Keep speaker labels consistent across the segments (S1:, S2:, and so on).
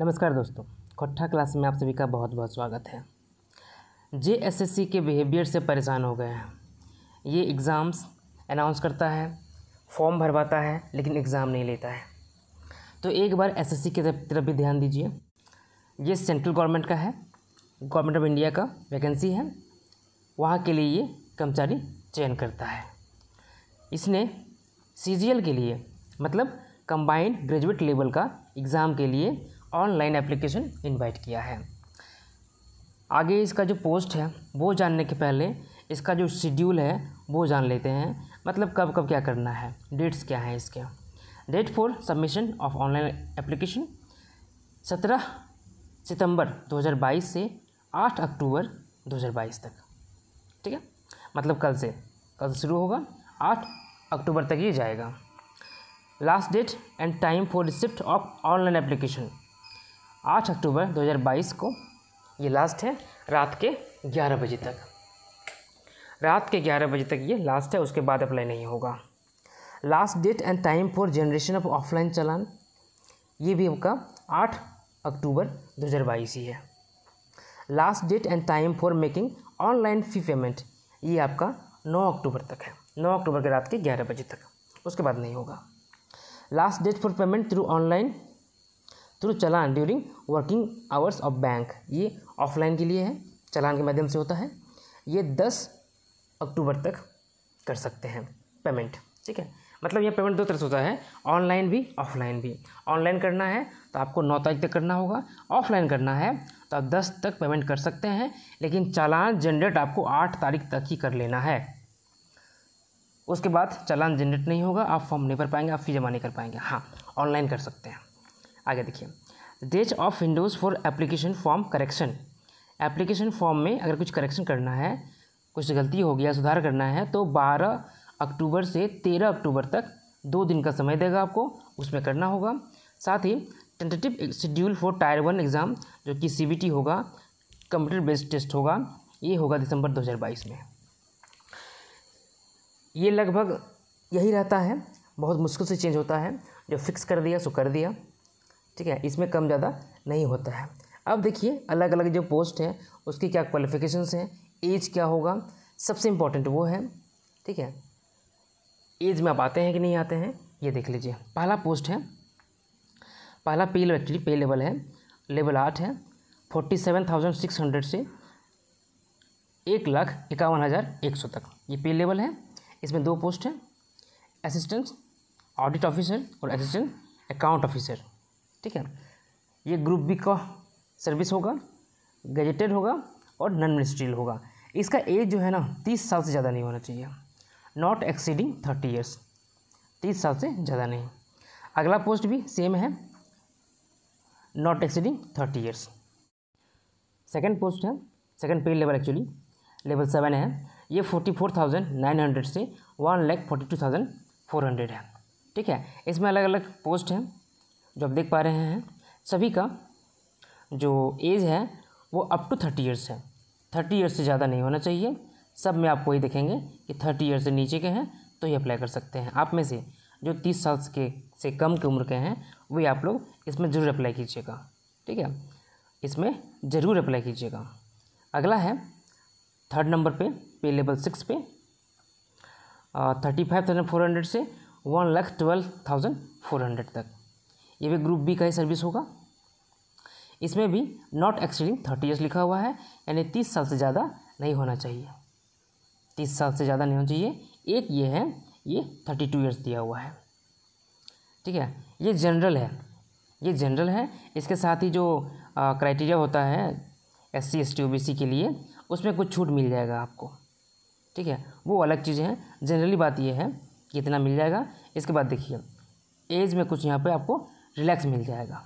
S1: नमस्कार दोस्तों कट्ठा क्लास में आप सभी का बहुत बहुत स्वागत है जे एस एस सी के बिहेवियर से परेशान हो गए हैं ये एग्ज़ाम्स अनाउंस करता है फॉर्म भरवाता है लेकिन एग्ज़ाम नहीं लेता है तो एक बार एस एस सी की तरफ भी ध्यान दीजिए ये सेंट्रल गवर्नमेंट का है गवर्नमेंट ऑफ इंडिया का वैकेंसी है वहाँ के लिए ये कर्मचारी चयन करता है इसने सी के लिए मतलब कंबाइंड ग्रेजुएट लेवल का एग्ज़ाम के लिए ऑनलाइन एप्लीकेशन इनवाइट किया है आगे इसका जो पोस्ट है वो जानने के पहले इसका जो शेड्यूल है वो जान लेते हैं मतलब कब कब क्या करना है डेट्स क्या हैं इसके date for submission of online application सत्रह सितंबर 2022 से 8 अक्टूबर 2022 तक ठीक है मतलब कल से कल शुरू होगा 8 अक्टूबर तक ये जाएगा last date and time for receipt of online application आठ अक्टूबर 2022 को ये लास्ट है रात के ग्यारह बजे तक रात के ग्यारह बजे तक ये लास्ट है उसके बाद अप्लाई नहीं होगा last date and time for generation of offline challan ये भी आपका आठ अक्टूबर 2022 ही है last date and time for making online fee payment ये आपका 9 अक्टूबर तक है 9 अक्टूबर के रात के 11 बजे तक उसके बाद नहीं होगा last date for payment through online through challan during working hours of bank ये ऑफलाइन के लिए है चलान के माध्यम से होता है ये दस अक्टूबर तक कर सकते हैं पेमेंट ठीक है मतलब यह पेमेंट दो तरह से होता है ऑनलाइन भी ऑफलाइन भी ऑनलाइन करना है तो आपको नौ तारीख तक करना होगा ऑफलाइन करना है तो आप दस तक पेमेंट कर सकते हैं लेकिन चालान जनरेट आपको आठ तारीख तक ही कर लेना है उसके बाद चालान जनरेट नहीं होगा आप फॉर्म नहीं भर पाएंगे आप फी जमा नहीं कर पाएंगे हाँ ऑनलाइन कर सकते हैं आगे देखिए days of windows for application form correction application form में अगर कुछ करेक्शन करना है कुछ गलती हो गया सुधार करना है तो 12 अक्टूबर से 13 अक्टूबर तक दो दिन का समय देगा आपको उसमें करना होगा साथ ही tentative schedule for tier one exam जो कि सी होगा कंप्यूटर बेस्ड टेस्ट होगा ये होगा दिसंबर 2022 में ये लगभग यही रहता है बहुत मुश्किल से चेंज होता है जो फिक्स कर दिया सो कर दिया ठीक है इसमें कम ज़्यादा नहीं होता है अब देखिए अलग अलग जो पोस्ट हैं उसकी क्या क्वालिफिकेशंस हैं एज क्या होगा सबसे इम्पोर्टेंट वो है ठीक है एज में आप आते हैं कि नहीं आते हैं ये देख लीजिए पहला पोस्ट है पहला पे एक्चुअली पे लेवल है लेवल आठ है forty seven thousand six hundred से एक लाख इक्यावन हज़ार एक सौ तक ये पे लेवल है इसमें दो पोस्ट हैं असिस्टेंट ऑडिट ऑफिसर और असिस्टेंट अकाउंट ऑफिसर ठीक है ये ग्रुप बी का सर्विस होगा गजेटेड होगा और नॉन मिनिस्ट्रियल होगा इसका एज जो है ना तीस साल से ज़्यादा नहीं होना चाहिए नॉट एक्सीडिंग थर्टी ईयर्स तीस साल से ज़्यादा नहीं अगला पोस्ट भी सेम है not exceeding thirty years second post है second pay level actually level seven है ये forty four thousand nine hundred से one lakh forty two thousand four hundred है ठीक है इसमें अलग अलग पोस्ट हैं जो आप देख पा रहे हैं सभी का जो एज है वो अप टू थर्टी ईयर्स है थर्टी ईयर्स से ज़्यादा नहीं होना चाहिए सब में आपको ये देखेंगे कि थर्टी ईयर्स से नीचे के हैं तो ये अप्लाई कर सकते हैं आप में से जो तीस साल के से कम की उम्र के हैं वे आप लोग इसमें ज़रूर अप्लाई कीजिएगा ठीक है इसमें ज़रूर अप्लाई कीजिएगा अगला है थर्ड नंबर पे pay level six pay thirty five thousand four hundred से one lakh twelve thousand four hundred तक ये भी ग्रुप बी का ही सर्विस होगा इसमें भी नॉट एक्सीडिंग थर्टी ईयर्स लिखा हुआ है यानी तीस साल से ज़्यादा नहीं होना चाहिए तीस साल से ज़्यादा नहीं होना चाहिए एक ये है ये थर्टी टू ईयर्स दिया हुआ है ठीक है ये जनरल है ये जनरल है इसके साथ ही जो क्राइटेरिया होता है S C S T O B C के लिए उसमें कुछ छूट मिल जाएगा आपको ठीक है वो अलग चीज़ें हैं जनरली बात ये है कि इतना मिल जाएगा इसके बाद देखिए एज में कुछ यहाँ पे आपको रिलैक्स मिल जाएगा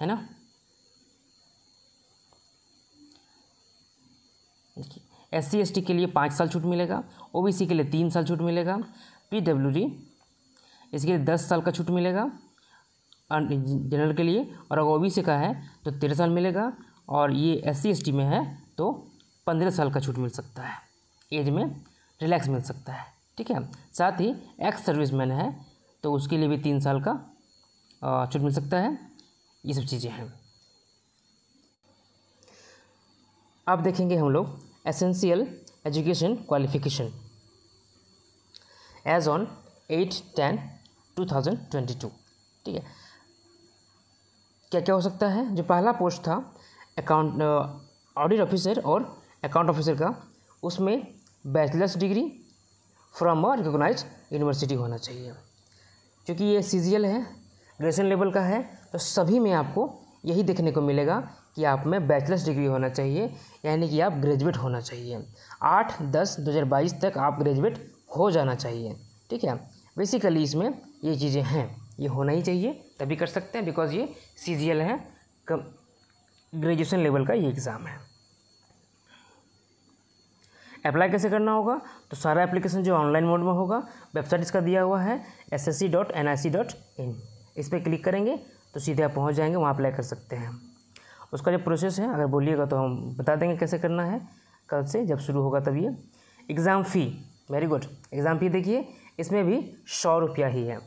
S1: है ना देखिए एस सी एस टी के लिए पाँच साल छूट मिलेगा ओ बी सी के लिए तीन साल छूट मिलेगा पी डब्ल्यू डी इसके लिए दस साल का छूट मिलेगा जनरल के लिए और अगर ओ बी सी का है तो तेरह साल मिलेगा और ये एस सी एस टी में है तो पंद्रह साल का छूट मिल सकता है एज में रिलैक्स मिल सकता है ठीक है साथ ही एक्स सर्विसमैन है तो उसके लिए भी तीन साल का छूट मिल सकता है ये सब चीज़ें हैं अब देखेंगे हम लोग essential education qualification as on eight ten two thousand twenty two ठीक है क्या क्या हो सकता है जो पहला पोस्ट था अकाउंट ऑडिट ऑफिसर और अकाउंट ऑफिसर का उसमें bachelor's degree from a recognise university होना चाहिए क्योंकि ये सी है ग्रेजुएशन लेवल का है तो सभी में आपको यही देखने को मिलेगा कि आप में बैचलर्स डिग्री होना चाहिए यानी कि आप ग्रेजुएट होना चाहिए आठ दस दो हज़ार बाईस तक आप ग्रेजुएट हो जाना चाहिए ठीक है बेसिकली इसमें ये चीज़ें हैं ये होना ही चाहिए तभी कर सकते हैं बिकॉज ये सी जी एल है ग्रेजुएशन लेवल का ये एग्ज़ाम है अप्लाई कैसे करना होगा तो सारा एप्लीकेशन जो ऑनलाइन मोड में होगा वेबसाइट इसका दिया हुआ है S S C dot N I C dot in इस पर क्लिक करेंगे तो सीधे आप पहुँच जाएंगे वहाँ अप्लाई कर सकते हैं उसका जो प्रोसेस है अगर बोलिएगा तो हम बता देंगे कैसे करना है कल से जब शुरू होगा तब ये exam fee very good exam fee देखिए इसमें भी सौ रुपया ही है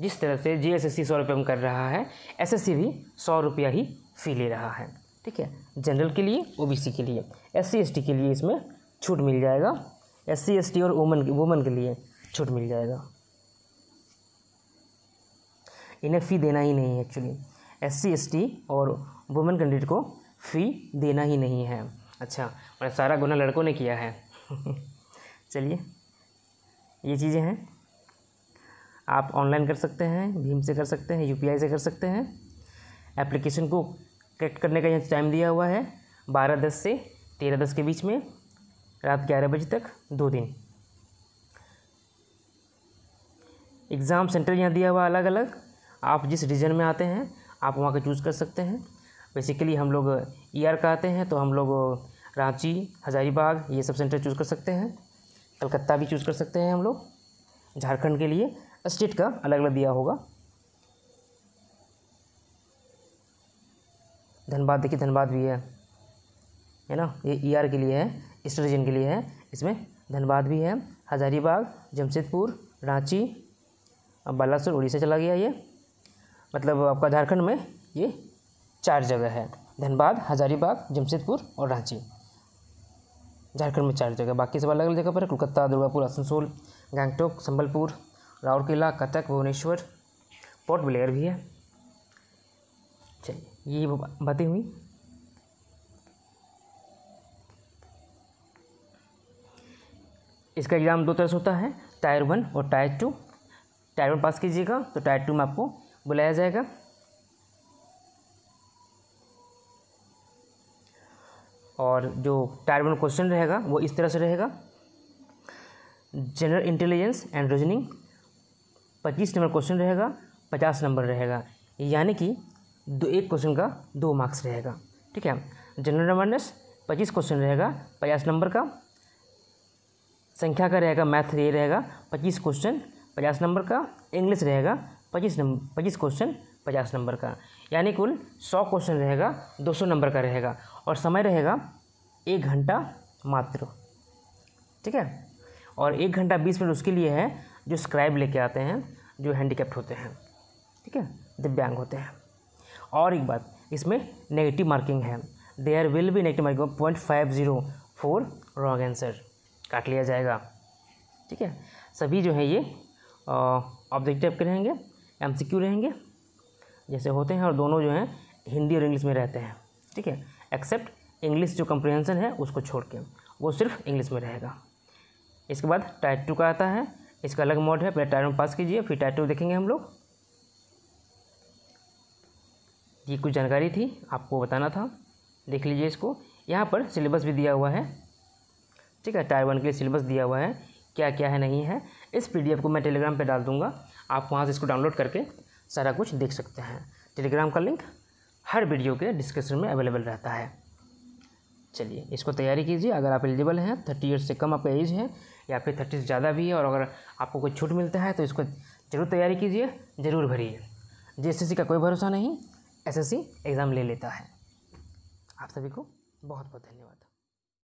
S1: जिस तरह से जी एस एस सी सौ रुपये में कर रहा है एस एस सी भी सौ रुपया ही फ़ी ले रहा है ठीक है जनरल के लिए ओ बी सी के लिए एस सी एस टी के लिए इसमें छूट मिल जाएगा एस सी एस टी और वुमन वुमन के लिए छूट मिल जाएगा इन्हें फ़ी देना ही नहीं है actually S C S T और वुमेन कैंडिडेट को फ़ी देना ही नहीं है अच्छा मैंने सारा गुना लड़कों ने किया है चलिए ये चीज़ें हैं आप ऑनलाइन कर सकते हैं भीम से कर सकते हैं यूपीआई से कर सकते हैं एप्लीकेशन को कलेक्ट करने का यहाँ टाइम दिया हुआ है बारह दस से तेरह दस के बीच में रात ग्यारह बजे तक दो दिन एग्ज़ाम सेंटर यहाँ दिया हुआ अलग अलग आप जिस रीजन में आते हैं आप वहाँ का चूज़ कर सकते हैं बेसिकली हम लोग आर e का आते हैं तो हम लोग रांची हजारीबाग ये सब सेंटर चूज़ कर सकते हैं कलकत्ता भी चूज़ कर सकते हैं हम लोग झारखंड के लिए स्टेट का अलग अलग दिया होगा धनबाद देखिए धनबाद भी है है ना ये ई e आर के लिए है ईस्ट रीजन के लिए है इसमें धनबाद भी है हजारीबाग जमशेदपुर रांची बालासोर उड़ीसा चला गया ये मतलब आपका झारखंड में ये चार जगह है धनबाद हजारीबाग जमशेदपुर और रांची झारखंड में चार जगह बाकी सब अलग अलग जगह पर कोलकाता दुर्गापुर आसनसोल गैंगटोक संबलपुर राउरकेला कटक भुवनेश्वर पोर्ट ब्लेयर भी है चलिए ये बातें हुई इसका एग्ज़ाम दो तरह से होता है टायर वन और tier two tier one pass कीजिएगा तो टायर टू में आपको बुलाया जाएगा और जो टायर वन क्वेश्चन रहेगा वो इस तरह से रहेगा जनरल इंटेलिजेंस एंड रीजनिंग पच्चीस नंबर क्वेश्चन रहेगा पचास नंबर रहेगा यानी कि दो एक क्वेश्चन का दो मार्क्स रहेगा ठीक है जनरल अवेयरनेस पच्चीस क्वेश्चन रहेगा पचास नंबर का संख्या का रहेगा मैथ ये रहेगा पच्चीस क्वेश्चन पचास नंबर का इंग्लिश रहेगा पच्चीस नंबर पच्चीस क्वेश्चन पचास नंबर का यानी कुल सौ क्वेश्चन रहेगा दो सौ नंबर का रहेगा और समय रहेगा एक घंटा मात्र ठीक है और एक घंटा बीस मिनट उसके लिए है जो स्क्राइब लेके आते हैं जो हैंडीकेप्ट होते हैं ठीक है दिव्यांग होते हैं और एक बात इसमें नेगेटिव मार्किंग है there will be negative marking point five zero four wrong answer काट लिया जाएगा ठीक है सभी जो है ये ऑब्जेक्टिव के रहेंगे एम रहेंगे जैसे होते हैं और दोनों जो हैं हिंदी और इंग्लिश में रहते हैं ठीक है एक्सेप्ट इंग्लिश जो कंप्रहेंसन है उसको छोड़ के वो सिर्फ इंग्लिश में रहेगा इसके बाद टाइट टू का आता है इसका अलग मोड है पहले टाइट वन पास कीजिए फिर टाइट टू देखेंगे हम लोग ये कुछ जानकारी थी आपको बताना था देख लीजिए इसको यहाँ पर सिलेबस भी दिया हुआ है ठीक है टाइट वन के लिए सिलेबस दिया हुआ है क्या क्या है नहीं है इस पी को मैं टेलीग्राम पर डाल दूँगा आप वहाँ से इसको डाउनलोड करके सारा कुछ देख सकते हैं टेलीग्राम का लिंक हर वीडियो के डिस्क्रिप्शन में अवेलेबल रहता है चलिए इसको तैयारी कीजिए अगर आप एलिजिबल हैं थर्टी ईयर्स से कम आपका एज है या फिर थर्टी से ज़्यादा भी है और अगर आपको कोई छूट मिलता है तो इसको ज़रूर तैयारी कीजिए ज़रूर भरिए जी का कोई भरोसा नहीं एस एग्ज़ाम ले लेता है आप सभी को बहुत बहुत धन्यवाद